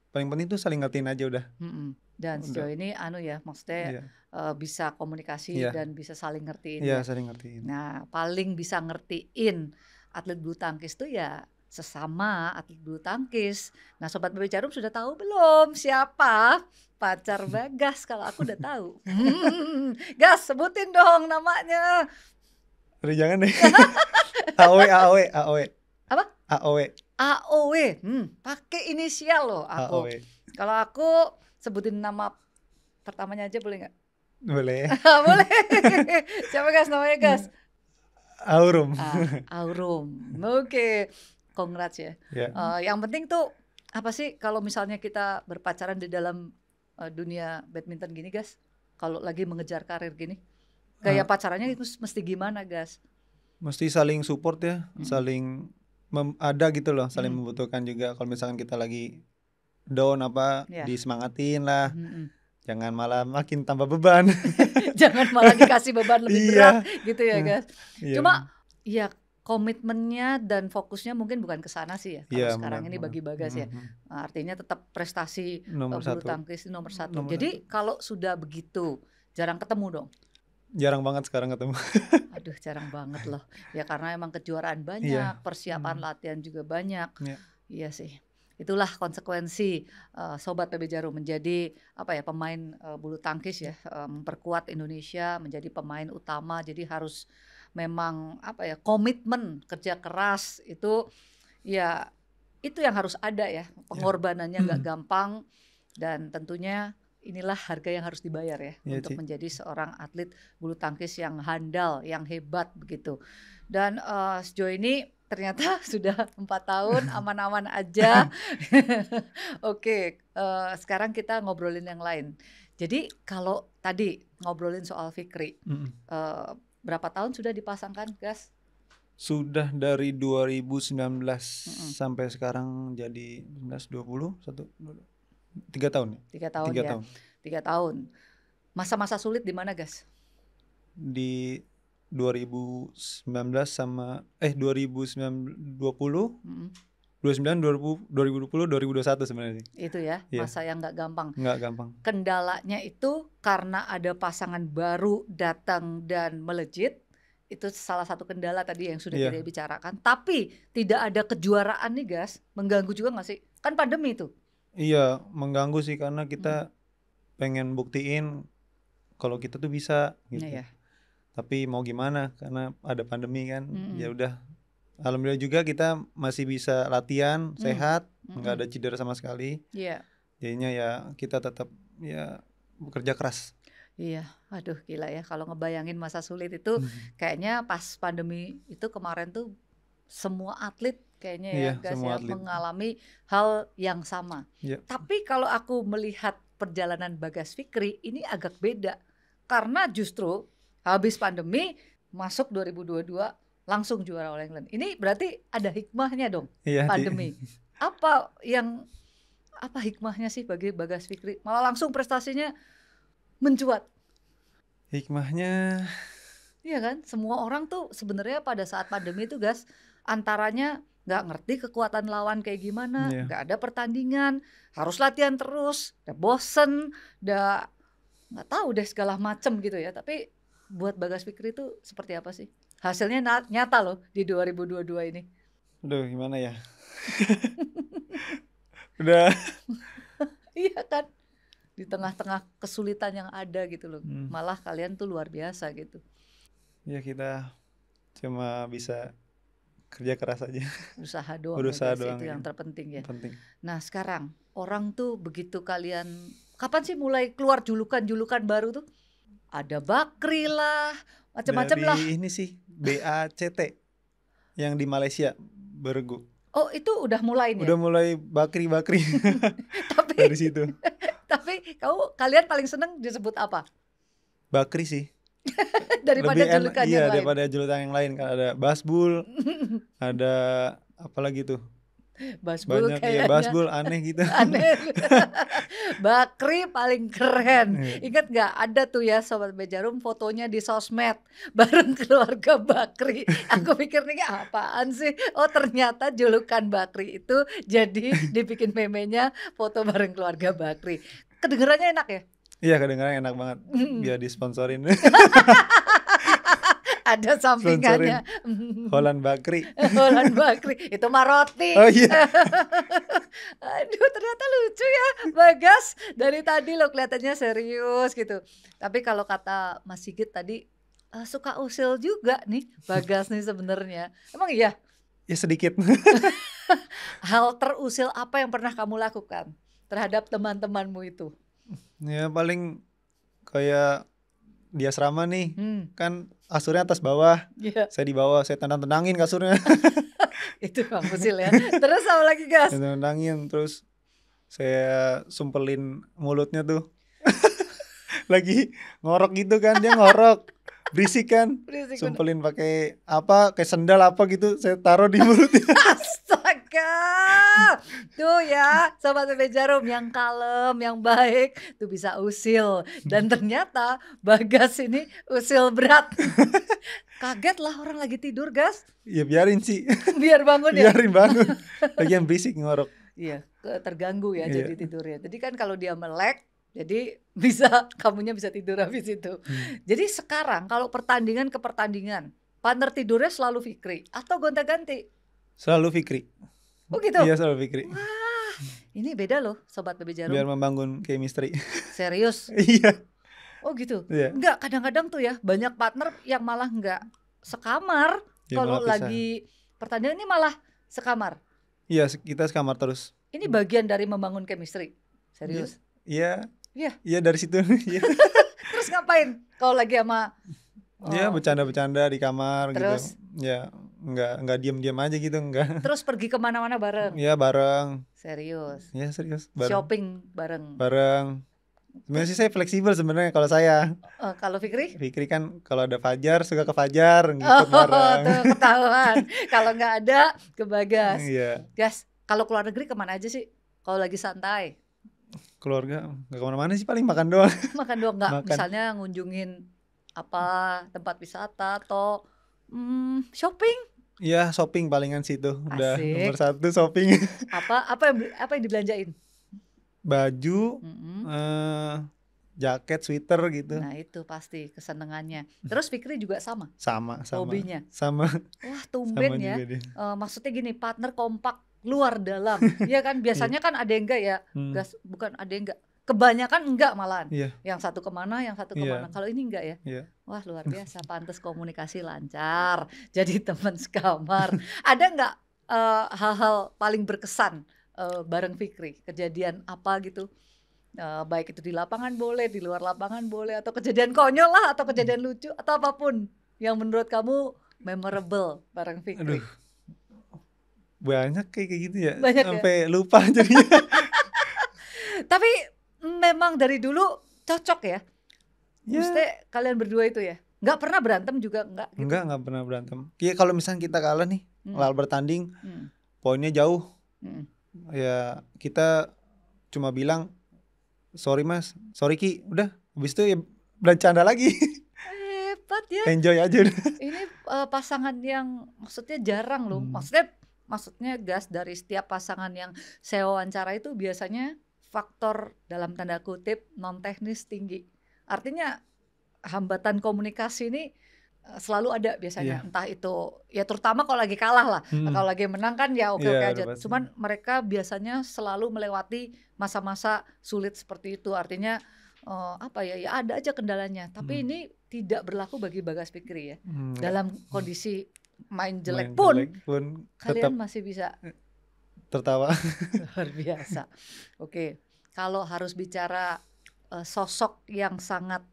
Paling penting tuh saling ngertiin aja udah. Mm -mm. Dan udah. sejauh ini anu ya maksudnya yeah. Iya. Uh, bisa komunikasi yeah. dan bisa saling ngertiin. Iya, ya. saling ngertiin. Nah, paling bisa ngertiin atlet bulu tangkis tuh ya sesama atlet bulu tangkis. Nah, sobat berbicara sudah tahu belum siapa pacar [LAUGHS] Bagas kalau aku udah tahu. [LAUGHS] gas sebutin dong namanya. Udah jangan deh. Awe [LAUGHS] awe awe. Apa? AOW. AOW. Hmm, pakai inisial loh aku. Kalau aku sebutin nama pertamanya aja boleh nggak? Boleh. [LAUGHS] Ah, boleh. [LAUGHS] Siapa gas namanya gas hmm. Aurum. Ah, Aurum. Oke. Okay. Congrats ya. Yeah. Ya. Uh, yang penting tuh apa sih kalau misalnya kita berpacaran di dalam uh, dunia badminton gini guys? Kalau lagi mengejar karir gini, kayak uh, ah. pacarannya itu mesti gimana guys? Mesti saling support ya, hmm. saling mem- ada gitu loh saling mm. membutuhkan juga kalau misalkan kita lagi down apa yeah. disemangatin lah hmm, hmm. jangan malah makin tambah beban [LAUGHS] jangan malah dikasih beban lebih iya. berat yeah. gitu ya hmm. guys yeah. cuma ya komitmennya dan fokusnya mungkin bukan ke sana sih ya kalau yeah, sekarang benar, ini bagi Bagas mm -hmm. ya artinya tetap prestasi nomor eh, bulu satu. tangkis nomor satu nomor jadi satu. kalau sudah begitu jarang ketemu dong jarang banget sekarang ketemu. [LAUGHS] Aduh, jarang banget loh. Ya karena emang kejuaraan banyak, yeah. persiapan hmm. latihan juga banyak. Yeah. Iya sih. Itulah konsekuensi uh, sobat PB Jarum menjadi apa ya pemain uh, bulu tangkis ya, iya. eh, memperkuat um, Indonesia menjadi pemain utama. Jadi harus memang apa ya komitmen kerja keras itu ya itu yang harus ada ya iya. pengorbanannya nggak yeah. Hmm. gampang dan tentunya inilah harga yang harus dibayar ya, ya untuk menjadi seorang atlet bulu tangkis yang handal, yang hebat begitu. Dan uh, sejauh ini ternyata [LAUGHS] sudah empat tahun [LAUGHS] aman-aman aja. [LAUGHS] Oke, okay, uh, eh, sekarang kita ngobrolin yang lain. Jadi kalau tadi ngobrolin soal Fikri, mm -hmm. uh, berapa tahun sudah dipasangkan gas? Sudah dari 2019 mm -hmm. sampai sekarang jadi 19 20 satu Tiga tahun. Ya? Tiga tahun tiga ya. Tahun. Tiga tahun. Masa-masa sulit di mana, gas Di 2019 sama eh ribu dua mm -hmm. 29 20, 2020 2021 sebenarnya itu ya yeah. masa yang nggak gampang nggak gampang kendalanya itu karena ada pasangan baru datang dan melejit itu salah satu kendala tadi yang sudah yeah. kita bicarakan tapi tidak ada kejuaraan nih gas mengganggu juga nggak sih kan pandemi itu Iya, mengganggu sih karena kita hmm. pengen buktiin kalau kita tuh bisa iya, gitu. Iya. Tapi mau gimana karena ada pandemi kan. Hmm. Ya udah. Alhamdulillah juga kita masih bisa latihan, hmm. sehat, hmm. nggak hmm. ada cedera sama sekali. Iya. Jadinya ya kita tetap ya bekerja keras. Iya, aduh gila ya kalau ngebayangin masa sulit itu [LAUGHS] kayaknya pas pandemi itu kemarin tuh semua atlet kayaknya ya, yeah, guys ya, mengalami hal yang sama. Yeah. Tapi kalau aku melihat perjalanan Bagas Fikri ini agak beda karena justru habis pandemi masuk 2022 langsung juara oleh England. Ini berarti ada hikmahnya dong yeah, pandemi. Di... Apa yang apa hikmahnya sih bagi Bagas Fikri? Malah langsung prestasinya mencuat. Hikmahnya Iya kan, semua orang tuh sebenarnya pada saat pandemi itu, guys, antaranya nggak ngerti kekuatan lawan kayak gimana, iya. nggak yeah. ada pertandingan, harus latihan terus, udah bosen, udah nggak tahu deh segala macem gitu ya. Tapi buat Bagas Fikri itu seperti apa sih? Hasilnya nyata loh di 2022 ini. Aduh gimana ya? [LAUGHS] udah. [LAUGHS] iya kan? Di tengah-tengah kesulitan yang ada gitu loh. Hmm. Malah kalian tuh luar biasa gitu. Ya kita cuma bisa kerja keras aja usaha doang usaha ya, doang itu yang ya. terpenting ya penting nah sekarang orang tuh begitu kalian kapan sih mulai keluar julukan-julukan baru tuh ada Bakri lah macam-macam lah ini sih BACT yang di Malaysia bergu Oh itu udah mulai nih. Ya? Udah mulai bakri bakri. [LAUGHS] tapi dari situ. [LAUGHS] tapi kamu kalian paling seneng disebut apa? Bakri sih. [LAUGHS] daripada lebih julukan iya, yang lain. daripada julukan yang lain kan ada basbul, [LAUGHS] ada apa lagi tuh. Basbul Banyak, Ya, basbul aneh gitu. [LAUGHS] aneh. Bakri paling keren. Iya. Ingat nggak ada tuh ya sobat Bejarum fotonya di sosmed bareng keluarga Bakri. Aku pikir nih ya, apaan sih? Oh ternyata julukan Bakri itu jadi dibikin meme-nya foto bareng keluarga Bakri. kedengarannya enak ya? Iya kedengeran enak banget. Mm. Biar disponsorin. [LAUGHS] Ada sampingannya. Holland Bakri. [LAUGHS] Holland Bakri. Itu mah roti. Oh iya. [LAUGHS] Aduh ternyata lucu ya Bagas. Dari tadi lo kelihatannya serius gitu. Tapi kalau kata Mas Sigit tadi uh, suka usil juga nih Bagas nih sebenarnya. Emang iya? Ya sedikit. Hal terusil apa yang pernah kamu lakukan terhadap teman-temanmu itu? ya paling kayak di asrama nih hmm. kan kasurnya atas bawah yeah. saya di bawah saya tenang-tenangin kasurnya [LAUGHS] itu bang Fusil ya terus sama lagi gas tenang tenangin terus saya sumpelin mulutnya tuh [LAUGHS] lagi ngorok gitu kan dia ngorok berisik kan berisik sumpelin pakai apa kayak sendal apa gitu saya taruh di mulutnya [LAUGHS] astaga tuh ya sobat tempe jarum yang kalem yang baik tuh bisa usil dan [LAUGHS] ternyata bagas ini usil berat [LAUGHS] kaget lah orang lagi tidur gas ya biarin sih biar bangun ya biarin bangun lagi yang berisik ngorok iya terganggu ya yeah. jadi ya. jadi kan kalau dia melek jadi [LAUGHS] bisa kamunya bisa tidur habis itu. Hmm. Jadi sekarang kalau pertandingan ke pertandingan, partner tidurnya selalu Fikri atau gonta-ganti? Selalu Fikri. Oh gitu. Iya selalu Fikri. Wah, ini beda loh sobat Bebe Jarum. Biar membangun chemistry. Serius? [LAUGHS] iya. oh gitu. Iya. Enggak, kadang-kadang tuh ya banyak partner yang malah enggak sekamar ya, kalau lagi pertandingan ini malah sekamar. Iya, kita sekamar terus. Ini bagian dari membangun chemistry. Serius? Iya. iya. Iya. Iya dari situ. [LAUGHS] Iya. Terus ngapain? Kalau lagi sama iya, Oh. bercanda-bercanda di kamar gitu. Terus? gitu. Ya, enggak enggak diam-diam aja gitu enggak. Terus pergi kemana-mana bareng? Iya bareng. Serius? Iya serius. Bareng. Shopping bareng. Bareng. Sebenarnya sih saya fleksibel sebenarnya kalau saya. Uh, kalau Fikri? Fikri kan kalau ada Fajar suka ke Fajar gitu oh, bareng. Oh, [LAUGHS] ketahuan. kalau enggak ada ke Bagas. Iya. Yeah. Gas, kalau keluar negeri kemana aja sih? Kalau lagi santai? keluarga nggak kemana-mana sih paling makan doang [LAUGHS] makan doang nggak misalnya ngunjungin apa tempat wisata atau mm, shopping Iya shopping palingan sih itu udah Asik. nomor satu shopping [LAUGHS] apa apa yang apa yang dibelanjain baju mm -hmm. uh, jaket sweater gitu nah itu pasti kesenangannya terus Fikri juga sama sama sama hobinya sama wah tumben sama ya uh, maksudnya gini partner kompak luar dalam [LAUGHS] ya kan biasanya kan ada yang enggak ya hmm. gas bukan ada yang enggak kebanyakan enggak malahan yeah. yang satu kemana yang satu iya. kemana yeah. kalau ini enggak ya yeah. wah luar biasa pantas komunikasi lancar [LAUGHS] jadi teman sekamar ada enggak hal eh, hal-hal paling berkesan uh, bareng Fikri kejadian apa gitu uh, baik itu di lapangan boleh di luar lapangan boleh atau kejadian konyol lah atau kejadian lucu atau apapun yang menurut kamu memorable bareng Fikri Aduh banyak kayak gitu ya banyak ya? sampai ya? lupa [LAUGHS] jadinya tapi memang dari dulu cocok ya yeah. Maksudnya kalian berdua itu ya nggak pernah berantem juga nggak gitu. nggak nggak pernah berantem ya kalau misalnya kita kalah nih hmm. lal bertanding hmm. poinnya jauh hmm. ya kita cuma bilang sorry mas sorry ki udah habis itu ya bercanda lagi hebat ya enjoy aja udah. ini uh, pasangan yang maksudnya jarang loh hmm. maksudnya maksudnya gas dari setiap pasangan yang saya wawancara itu biasanya faktor dalam tanda kutip non teknis tinggi. Artinya hambatan komunikasi ini eh, selalu ada biasanya yeah. entah itu ya terutama kalau lagi kalah lah hmm. kalau lagi menang kan ya oke oke yeah, aja pasti. cuman mereka biasanya selalu melewati masa-masa sulit seperti itu artinya uh, apa ya ya ada aja kendalanya tapi hmm. ini tidak berlaku bagi Bagas Pikri ya hmm. dalam hmm. kondisi main jelek main pun, jelek pun kalian tetap masih bisa tertawa. [LAUGHS] Luar biasa. Oke, kalau harus bicara uh, sosok yang sangat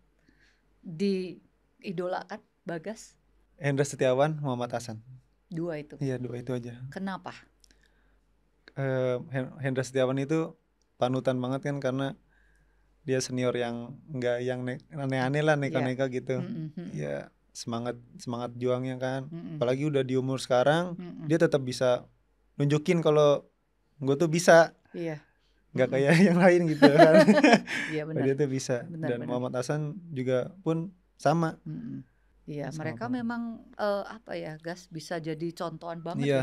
diidolakan, Bagas? Hendra Setiawan, Muhammad Hasan. Dua itu. Iya, dua itu aja. Kenapa? Uh, Hendra Setiawan itu panutan banget kan karena dia senior yang enggak yang aneh-aneh lah iya. neka-neka yeah. gitu. Mm -hmm. Ya semangat semangat juangnya kan mm -mm. apalagi udah di umur sekarang mm -mm. dia tetap bisa nunjukin kalau gue tuh bisa iya nggak mm -mm. kayak [LAUGHS] yang lain gitu kan iya benar dia tuh bisa benar, dan benar. Muhammad Hasan juga pun sama mm -mm. Iya, mereka apa. memang uh, apa ya, gas bisa jadi contohan banget iya.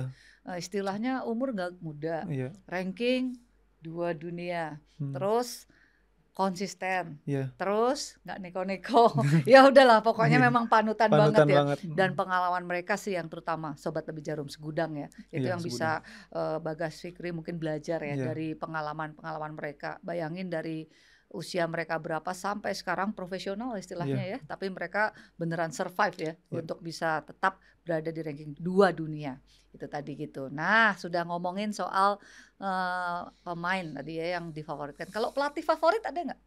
ya. Uh, istilahnya umur nggak muda, iya. ranking dua dunia, hmm. terus konsisten, yeah. terus nggak neko-neko. [LAUGHS] ya udahlah, pokoknya yeah. [LAUGHS] memang panutan, panutan banget ya. Dan pengalaman mereka sih yang terutama sobat lebih jarum segudang ya, itu yeah, yang segudang. bisa uh, eh, Bagas Fikri mungkin belajar ya yeah. dari pengalaman-pengalaman mereka. Bayangin dari usia mereka berapa sampai sekarang profesional istilahnya yeah. ya, tapi mereka beneran survive ya yeah. untuk bisa tetap berada di ranking dua dunia itu tadi gitu. Nah, sudah ngomongin soal uh, pemain tadi ya yang difavoritkan. Kalau pelatih favorit ada nggak?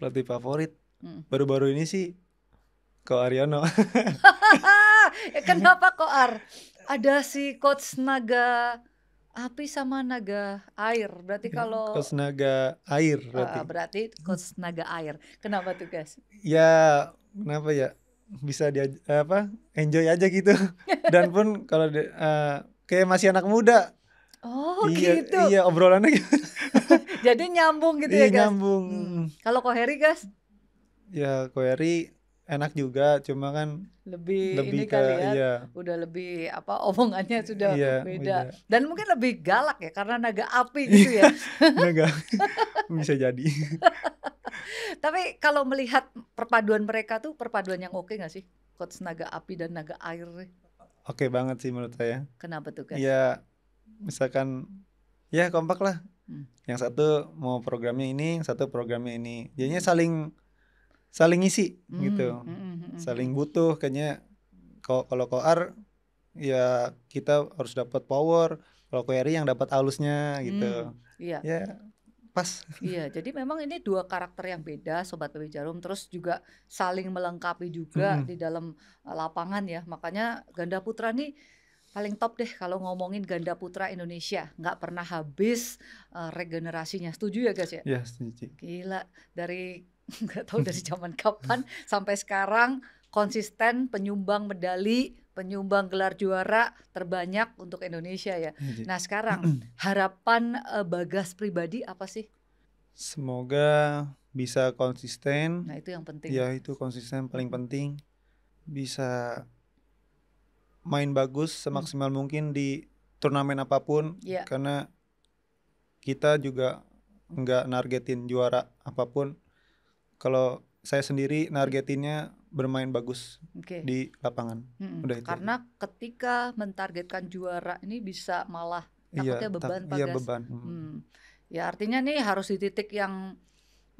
Pelatih favorit hmm. baru-baru ini sih Ko Aryono. [LAUGHS] Ya, kenapa Ko Ar? Ada si coach naga api sama naga air. Berarti iya, kalau coach naga air ah, berarti. Uh, berarti coach naga air. Kenapa tuh guys? Ya kenapa ya? Bisa dia apa? Enjoy aja gitu. [LAUGHS] Dan pun kalau uh, kayak masih anak muda Oh iya, gitu. Iya obrolannya gitu. [LAUGHS] Jadi nyambung gitu ya, iya, ya guys. Nyambung. Hmm. Kalau Koheri guys? Ya Koheri enak juga cuma kan lebih, lebih ini ke, kali ya iya. udah lebih apa omongannya sudah iya, beda. Iya. dan mungkin lebih galak ya karena naga api gitu ya [LAUGHS] naga bisa jadi [LAUGHS] tapi kalau melihat perpaduan mereka tuh perpaduan yang oke nggak gak sih coach naga api dan naga air oke banget sih menurut saya kenapa tuh guys ya misalkan ya kompak lah hmm. yang satu mau programnya ini yang satu programnya ini jadinya saling saling isi hmm. gitu hmm, hmm, hmm, hmm. saling butuh kayaknya kalau koar ya kita harus dapat power kalau query yang dapat alusnya gitu hmm. iya ya pas iya [LAUGHS] jadi memang ini dua karakter yang beda sobat PB Jarum terus juga saling melengkapi juga hmm. di dalam eh, lapangan ya makanya ganda putra nih paling top deh kalau ngomongin ganda putra Indonesia nggak pernah habis uh, regenerasinya setuju ya guys ya? Iya setuju. Gila dari [LAUGHS] nggak tahu dari zaman kapan [LAUGHS] sampai sekarang konsisten penyumbang medali penyumbang gelar juara terbanyak untuk Indonesia ya. Iya, nah sekarang [CLEARS THROAT] harapan uh, Bagas pribadi apa sih? Semoga bisa konsisten. Nah itu yang penting. Ya itu konsisten paling penting bisa main bagus semaksimal hmm. mungkin di turnamen apapun yeah. karena kita juga nggak nargetin juara apapun kalau saya sendiri nargetinnya bermain bagus okay. di lapangan hmm. udah itu karena ketika mentargetkan juara ini bisa malah iya, takutnya iya, beban tak, iya, beban hmm. Hmm. ya artinya nih harus di titik yang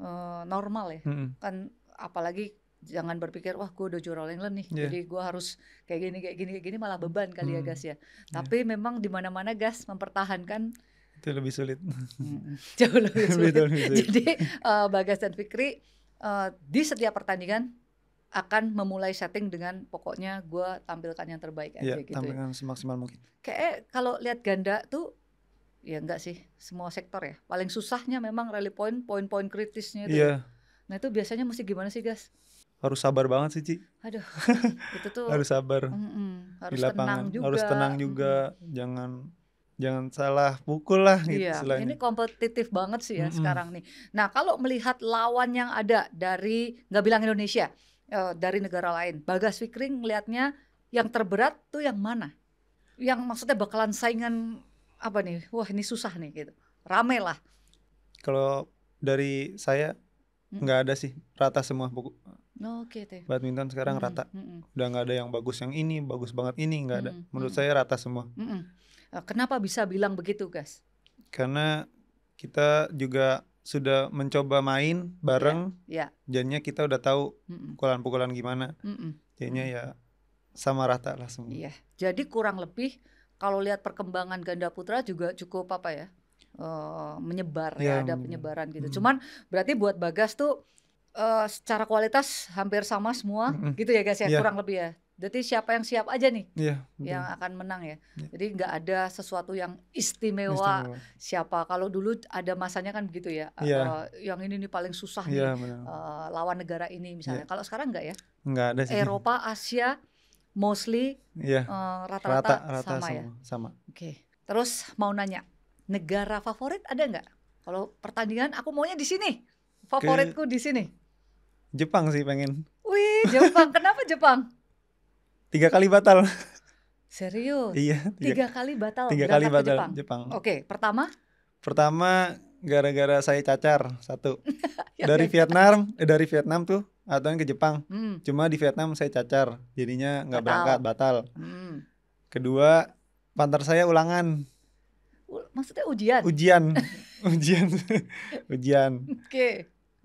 uh, normal ya hmm. kan apalagi jangan berpikir wah gue udah juara England nih yeah. jadi gue harus kayak gini kayak gini kayak gini malah beban kali ya, hmm. ya gas ya iya. tapi yeah. memang di mana mana gas mempertahankan itu lebih sulit [LAUGHS] jauh lebih sulit, lebih sulit. jadi uh, Bagas dan Fikri uh, di setiap pertandingan akan memulai setting dengan pokoknya gue tampilkan yang terbaik aja yeah, gitu ya. tampilkan ya. semaksimal mungkin kayak eh, kalau lihat ganda tuh ya enggak sih semua sektor ya paling susahnya memang rally point poin-poin kritisnya itu yeah. nah itu biasanya mesti gimana sih gas harus sabar banget sih Ci. Aduh, [LAUGHS] itu tuh harus sabar. Mm -mm, harus di lapangan. tenang juga. Harus tenang juga, mm -hmm. jangan jangan salah pukul lah gitu iya, selain Ini kompetitif banget sih ya mm -hmm. sekarang nih. Nah kalau melihat lawan yang ada dari nggak bilang Indonesia, uh, dari negara lain, Bagas Fikri melihatnya yang terberat tuh yang mana? Yang maksudnya bakalan saingan apa nih? Wah ini susah nih gitu. Rame lah. Kalau dari saya nggak ada sih rata semua buku no, oh, okay, teh badminton sekarang mm -hmm. rata mm -hmm. udah nggak ada yang bagus yang ini bagus banget ini nggak ada mm -hmm. menurut saya rata semua mm -hmm. kenapa bisa bilang begitu guys karena kita juga sudah mencoba main bareng yeah, yeah. jadinya kita udah tahu pukulan-pukulan mm -hmm. gimana mm -mm. jadinya ya sama rata lah semua yeah. jadi kurang lebih kalau lihat perkembangan ganda putra juga cukup apa ya Eh, menyebar ya, iya, ada penyebaran gitu. Hmm. Cuman berarti buat Bagas tuh uh, secara kualitas hampir sama semua hmm. hmm. gitu ya guys ya, yeah. kurang lebih ya. Jadi siapa yang siap aja nih yeah, yang akan menang ya. Yeah. Jadi nggak ada sesuatu yang istimewa, istimewa siapa. Kalau dulu ada masanya kan begitu ya. Yeah. Iya. Uh, yang ini nih paling susah ya, nih uh, lawan negara ini misalnya. Iya. Kalau sekarang nggak ya? Nggak ada sih. Eropa, Asia, mostly rata-rata uh, sama, sama ya. Sama. Oke. Okay. Terus mau nanya, negara favorit ada nggak? Kalau pertandingan aku maunya di sini. Favoritku di sini. Jepang sih pengen. Wih, Jepang. Kenapa Jepang? Tiga kali batal. Serius? Iya. Tiga, tiga kali batal. Tiga kali batal Jepang. Jepang. Oke, pertama? Pertama gara-gara saya cacar satu. [LAUGHS] Ya, ya, dari ya. Vietnam, eh, dari Vietnam tuh yang ke Jepang. Hmm. Cuma di Vietnam saya cacar, jadinya nggak berangkat, batal. Hmm. Kedua, pantar saya ulangan maksudnya ujian ujian [LAUGHS] ujian ujian oke okay.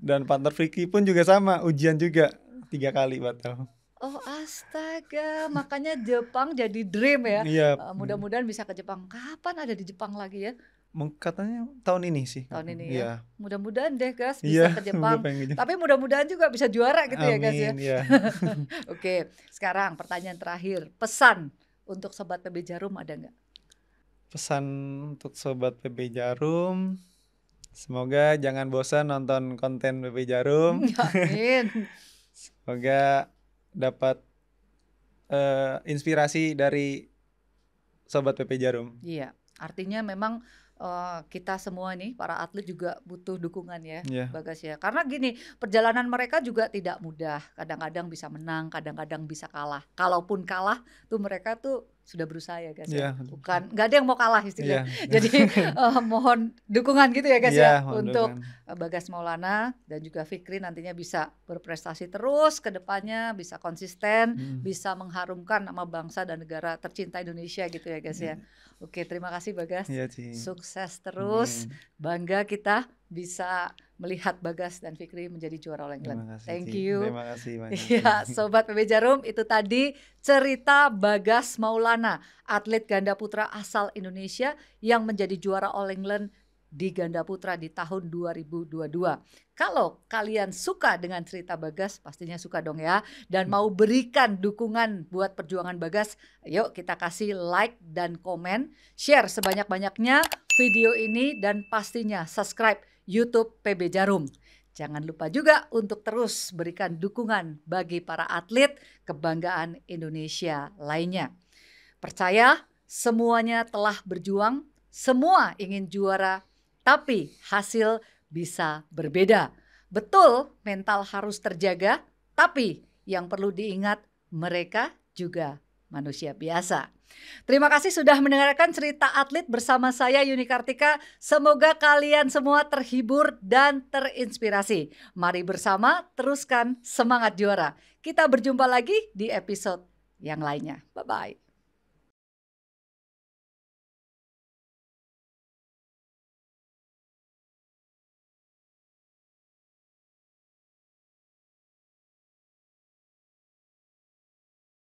dan partner Vicky pun juga sama ujian juga tiga kali batal Oh astaga, makanya Jepang jadi dream ya. Iya. Uh, mudah-mudahan bisa ke Jepang. Kapan ada di Jepang lagi ya? Katanya tahun ini sih. Tahun ini ya. ya. Mudah-mudahan deh guys bisa ya, [LAUGHS] ke Jepang. Tapi mudah-mudahan juga bisa juara gitu ya, ya? Amin, ya guys [LAUGHS] ya. ya. Oke, okay. sekarang pertanyaan terakhir. Pesan untuk sobat PB Jarum ada nggak? pesan untuk sobat PP Jarum semoga jangan bosan nonton konten PP Jarum [LAUGHS] semoga dapat uh, inspirasi dari sobat PP Jarum iya artinya memang uh, kita semua nih para atlet juga butuh dukungan ya yeah. Bagas ya karena gini perjalanan mereka juga tidak mudah kadang-kadang bisa menang kadang-kadang bisa kalah kalaupun kalah tuh mereka tuh sudah berusaha ya guys yeah. ya. Iya. bukan nggak ada yang mau kalah istilahnya yeah. [LAUGHS] jadi uh, mohon dukungan gitu ya guys yeah, ya iya, untuk dukungan. Eh, Bagas Maulana dan juga Fikri nantinya bisa berprestasi terus ke depannya bisa konsisten mm. bisa mengharumkan nama bangsa dan negara tercinta Indonesia gitu ya guys mm. ya iya. oke terima kasih Bagas yeah, sukses terus mm. bangga kita bisa melihat Bagas dan Fikri menjadi juara All England. Terima kasih, Thank you. Terima kasih banyak. [LAUGHS] Iya, sobat PB Jarum, itu tadi cerita Bagas Maulana, atlet ganda putra asal Indonesia yang menjadi juara All England di ganda putra di tahun 2022. Kalau kalian suka dengan cerita Bagas, pastinya suka dong ya. Dan mau berikan dukungan buat perjuangan Bagas, yuk kita kasih like dan komen, share sebanyak-banyaknya video ini dan pastinya subscribe YouTube PB Jarum. Jangan lupa juga untuk terus berikan dukungan bagi para atlet kebanggaan Indonesia lainnya. Percaya semuanya telah berjuang, semua ingin juara, tapi hasil bisa berbeda. Betul, mental harus terjaga, tapi yang perlu diingat mereka juga manusia biasa. Terima kasih sudah mendengarkan cerita atlet bersama saya Yuni Kartika. Semoga kalian semua terhibur dan terinspirasi. Mari bersama teruskan semangat juara. Kita berjumpa lagi di episode yang lainnya. Bye bye.